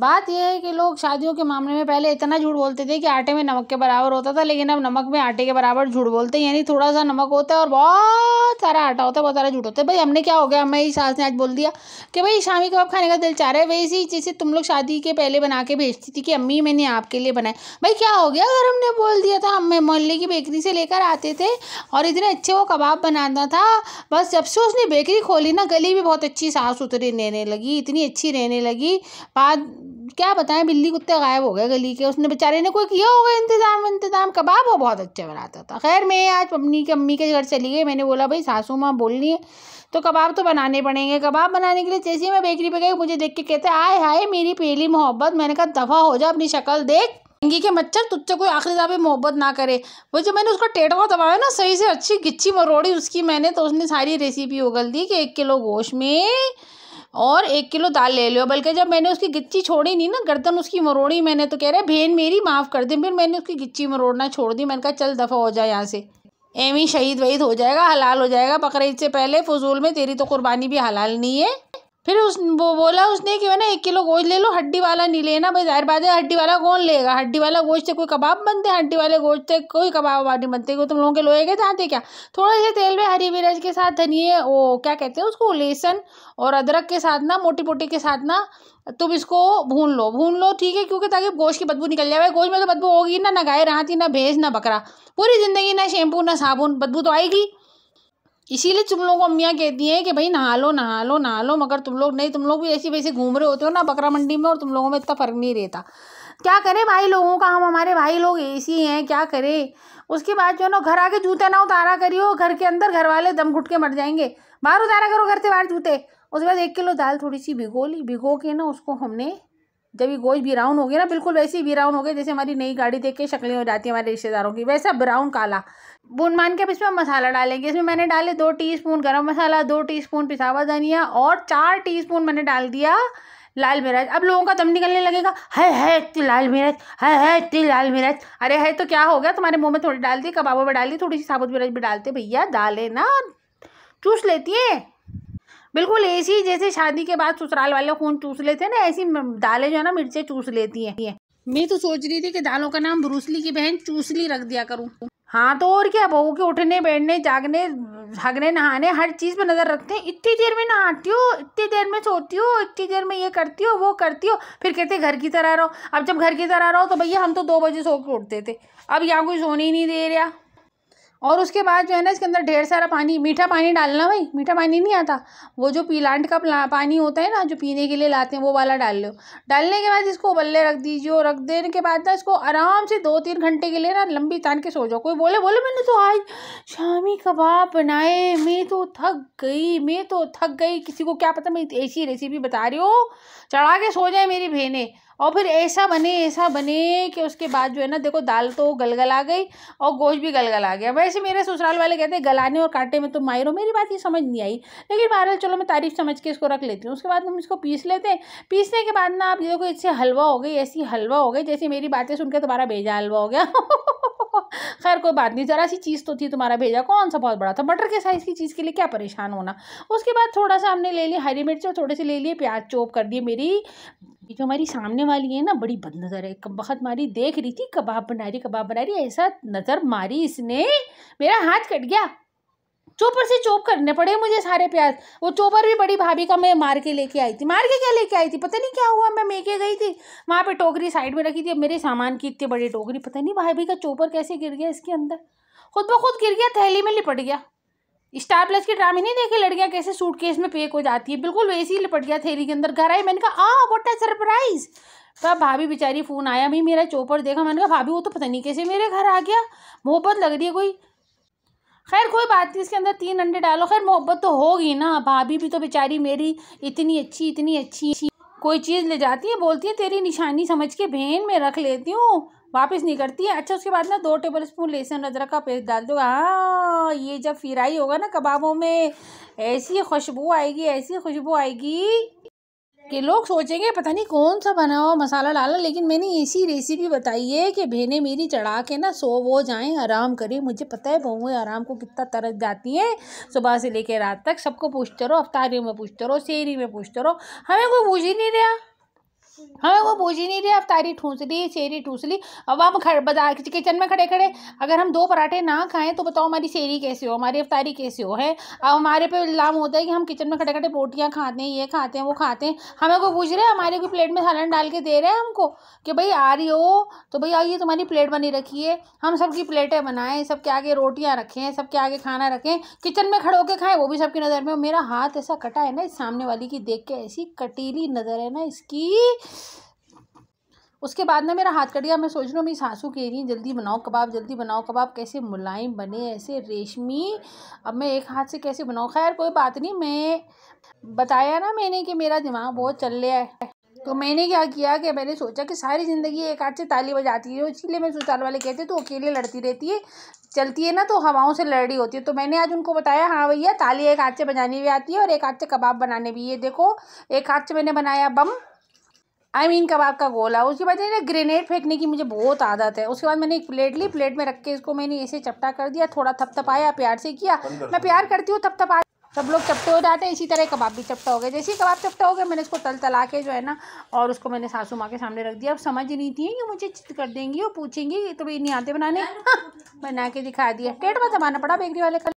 बात यह है कि लोग शादियों के मामले में पहले इतना झूठ बोलते थे कि आटे में नमक के बराबर होता था लेकिन अब नमक में आटे के बराबर झूठ बोलते हैं यानी थोड़ा सा नमक होता है और बहुत सारा आटा होता है बहुत सारा झूठ होता है भाई हमने क्या हो गया इस सास ने आज बोल दिया कि भाई शामी कबाब खाने का दिल चाह रहा है वैसी जैसे तुम लोग शादी के पहले बना के भेजती थी कि अम्मी मैंने आपके लिए बनाए भाई क्या हो गया अगर हमने बोल दिया था हम मोहल्ले की बेकरी से लेकर आते थे और इतने अच्छे वो कबाब बनाना था बस जब से उसने बेकरी खोली ना गली भी बहुत अच्छी साफ सुथरी रहने लगी इतनी अच्छी रहने लगी बाद क्या बताएं बिल्ली कुत्ते गायब हो गए गली के उसने बेचारे ने कोई किया होगा इंतज़ाम इंतज़ाम कबाब वो बहुत अच्छा बनाता था खैर मैं आज अपनी के अम्मी के घर चली गई मैंने बोला भाई सासू माँ बोलनी है तो कबाब तो बनाने पड़ेंगे कबाब बनाने के लिए जैसे ही मैं बेकरी पे गई मुझे देख के कहते आए हाय मेरी पहली मोहब्बत मैंने कहा दफ़ा हो जा अपनी शक्ल देख कहेंगी कि मच्छर तुझसे कोई आखिरी दावे मोहब्बत ना करे वो जो मैंने उसका टेटवा दबाया ना सही से अच्छी गिच्ची मरोड़ी उसकी मैंने तो उसने सारी रेसिपी उगल दी कि एक किलो गोश्त में और एक किलो दाल ले लो बल्कि जब मैंने उसकी गिच्ची छोड़ी नहीं ना गर्दन उसकी मरोड़ी मैंने तो कह रहा है बहन मेरी माफ़ कर दी फिर मैंने उसकी गिच्ची मरोड़ना छोड़ दी मैंने कहा चल दफ़ा हो जाए यहाँ से एम शहीद वहीद हो जाएगा हलाल हो जाएगा बकरीद से पहले फजूल में तेरी तो कुर्बानी भी हलाल नहीं है फिर उस वो बोला उसने कि मैंने एक किलो गोश्त ले लो हड्डी वाला नहीं लेना भाई जाहिर बात है हड्डी वाला कौन लेगा हड्डी वाला गोश्त से कोई कबाब बनते हैं हड्डी वाले गोश्त से कोई कबाब वबाब नहीं बनते तुम लोगों के लोहे के जाते क्या थोड़े से तेल में हरी मिर्च के साथ धनिए वो क्या कहते हैं उसको लेसन और अदरक के साथ ना मोटी पोटी के साथ ना तुम इसको भून लो भून लो ठीक है क्योंकि ताकि गोश्त की बदबू निकल जाए गोश्त में तो बदबू होगी ना ना गाय थी ना भेज ना बकरा पूरी ज़िंदगी ना शैम्पू ना साबुन बदबू तो आएगी इसीलिए तुम लोगों को अम्मियाँ कहती हैं कि भाई नहा लो नहा लो नहा लो मगर तुम लोग नहीं तुम लोग भी ऐसी वैसे घूम रहे होते हो ना बकरा मंडी में और तुम लोगों में इतना फ़र्क नहीं रहता क्या करें भाई लोगों का हम हमारे भाई लोग ऐसी हैं क्या करें उसके बाद जो है ना घर आके जूते ना उतारा करियो घर के अंदर घर वाले दम घुट के मर जाएंगे बाहर उतारा करो घर से बाहर जूते उसके बाद एक किलो दाल थोड़ी सी भिगो ली भिगो के ना उसको हमने जब ये गोश्त ब्राउन हो गया ना बिल्कुल वैसे ही ब्राउन हो गए जैसे हमारी नई गाड़ी देख के शक्लें हो जाती है हमारे रिश्तेदारों की वैसा ब्राउन काला बुन मान के अब इसमें मसाला डालेंगे इसमें मैंने डाले दो टीस्पून गरम मसाला दो टीस्पून पिसावा धनिया और चार टीस्पून मैंने डाल दिया लाल मिर्च अब लोगों का दम निकलने लगेगा है है इतनी लाल मिर्च है है इतनी लाल मिर्च अरे है तो क्या हो गया तुम्हारे मुंह में थोड़ी डाल दी कबाबों में डाल दी थोड़ी सी साबुत मिर्च भी डालते भैया डाले ना चूस लेती है बिल्कुल ऐसी जैसे शादी के बाद ससुराल वाले खून चूस लेते हैं ना ऐसी दालें जो है ना मिर्चें चूस लेती हैं मैं तो सोच रही थी कि दालों का नाम ब्रूसली की बहन चूसली रख दिया करूँ हाँ तो और क्या बहू के उठने बैठने जागने भागने नहाने हर चीज़ पे नज़र रखते हैं इतनी देर में नहाती हो इतनी देर में सोती हो इतनी देर में ये करती हो वो करती हो फिर कहते घर की तरह रहो अब जब घर की तरह रहो तो भैया हम तो दो बजे सो के उठते थे अब यहाँ कोई सोने ही नहीं दे रहा और उसके बाद जो है ना इसके अंदर ढेर सारा पानी मीठा पानी डालना भाई मीठा पानी नहीं आता वो जो प्लांट का पानी होता है ना जो पीने के लिए लाते हैं वो वाला डाल लो डालने के बाद इसको उबलने रख दीजिए और रख देने के बाद ना इसको आराम से दो तीन घंटे के लिए ना लंबी तान के सो जाओ कोई बोले बोले मैंने तो आज शामी कबाब बनाए मैं तो थक गई मैं तो थक गई किसी को क्या पता मैं ऐसी रेसिपी बता रही हो चढ़ा के सो जाए मेरी बहने और फिर ऐसा बने ऐसा बने कि उसके बाद जो है ना देखो दाल तो गलगला आ गई और गोश्त भी गलगला आ गया वैसे मेरे ससुराल वाले कहते हैं गलाने और काटे में तो माहिर हो मेरी बात ये समझ नहीं आई लेकिन बहरहाल चलो मैं तारीफ समझ के इसको रख लेती हूँ उसके बाद हम इसको पीस लेते हैं पीसने के बाद ना आप देखो इससे हलवा हो गई ऐसी हलवा हो गई जैसे मेरी बातें सुनकर दोबारा भेजा हलवा हो गया खैर कोई बात नहीं ज़रा सी चीज़ तो थी तुम्हारा भेजा कौन सा बहुत बड़ा था मटर के साइज़ की चीज़ के लिए क्या परेशान होना उसके बाद थोड़ा सा हमने ले लिया हरी मिर्च और थोड़े से ले लिए प्याज चोप कर दिए मेरी जो हमारी सामने वाली है ना बड़ी बद नज़र है बहुत मारी देख रही थी कबाब बना रही कबाब बना रही ऐसा नज़र मारी इसने मेरा हाथ कट गया चोपर से चोप करने पड़े मुझे सारे प्याज वो चोपर भी बड़ी भाभी का मैं मार के लेके आई थी मार के क्या लेके आई थी पता नहीं क्या हुआ मैं मेके गई थी वहाँ पे टोकरी साइड में रखी थी मेरे सामान की इतनी बड़ी टोकरी पता नहीं भाभी का चोपर कैसे गिर गया इसके अंदर खुद ब खुद गिर गया थैली में लिपट गया स्टार प्लस के ड्रामे नहीं देखे लड़कियाँ कैसे सूट केस में पेक हो जाती है बिल्कुल वैसे ही लिपट गया थैली के अंदर घर आई मैंने कहा आ वोट ए सरप्राइज तब भाभी बेचारी फ़ोन आया भी मेरा चोपर देखा मैंने कहा भाभी वो तो पता नहीं कैसे मेरे घर आ गया मोहब्बत लग रही है कोई खैर कोई बात नहीं इसके अंदर तीन अंडे डालो खैर मोहब्बत तो होगी ना भाभी भी तो बेचारी मेरी इतनी अच्छी इतनी अच्छी कोई चीज़ ले जाती है बोलती है तेरी निशानी समझ के भेन में रख लेती हूँ वापस नहीं करती है अच्छा उसके बाद ना दो टेबल स्पून लहसुन अदरक का पेस्ट डाल दो हाँ ये जब फिराई होगा ना कबाबों में ऐसी खुशबू आएगी ऐसी खुशबू आएगी के लोग सोचेंगे पता नहीं कौन सा बना हुआ मसाला डाला लेकिन मैंने ऐसी रेसिपी बताई है कि बहने मेरी चढ़ा के ना सो वो जाएं आराम करें मुझे पता है बहुएँ आराम को कितना तरस जाती हैं सुबह से लेकर रात तक सबको पूछते रहो अफ्तारी में पूछते रहो शेरी में पूछते रहो हमें कोई पूछ ही नहीं रहा हमें हाँ, वो पूछ ही नहीं रही अब तारी ठूस ली शेरी ठूस ली अब हम खड़ बाजार किचन में खड़े खड़े अगर हम दो पराठे ना खाएं तो बताओ हमारी शेरी कैसे हो हमारी अफतारी कैसे हो है अब हमारे पे इल्ज़ाम होता है कि हम किचन में खड़े खड़े बोटियाँ खाते हैं ये खाते हैं वो खाते हैं हमें कोई पूछ रहे हमारे कोई प्लेट में सालन डाल के दे रहे हैं हमको कि भाई आ रही हो तो भाई आइए तुम्हारी प्लेट बनी रखी है हम सबकी प्लेटें बनाएं सबके आगे रोटियाँ रखें सबके आगे खाना रखें किचन में खड़े होकर खाएं वो भी सबकी नज़र में मेरा हाथ ऐसा कटा है ना इस सामने वाली की देख के ऐसी कटीली नज़र है ना इसकी उसके बाद ना मेरा हाथ कट गया मैं सोच रहा हूँ मेरी सासू कह रही हैं जल्दी बनाओ कबाब जल्दी बनाओ कबाब कैसे मुलायम बने ऐसे रेशमी अब मैं एक हाथ से कैसे बनाऊँ खैर कोई बात नहीं मैं बताया ना मैंने कि मेरा दिमाग बहुत चल रहा है तो मैंने क्या किया कि मैंने सोचा कि सारी ज़िंदगी एक हाथ से ताली बजाती है इसीलिए मैं सुचाल वाले कहते तो अकेले लड़ती रहती है चलती है ना तो हवाओं से लड़ रही होती है तो मैंने आज उनको बताया हाँ भैया ताली एक हाथ से बजाने भी आती है और एक हाथ से कबाब बनाने भी है देखो एक हाथ से मैंने बनाया बम आई मीन कबाब का गोला उसके बाद ना ग्रेनेड फेंकने की मुझे बहुत आदत है उसके बाद मैंने एक प्लेट ली प्लेट में रख के इसको मैंने ऐसे चपटा कर दिया थोड़ा थपथपाया प्यार से किया मैं प्यार करती हूँ थपथपा सब लोग चपटे हो जाते हैं इसी तरह कबाब भी चपटा हो गया जैसे ही कबाब चपटा हो गया मैंने इसको तल तला के जो है ना और उसको मैंने सासू माँ के सामने रख दिया अब समझ नहीं थी कि मुझे चित कर देंगी और पूछेंगी तो भी नहीं आते बनाने बना के दिखा दिया टेट बार जमाना पड़ा बेकरी वाले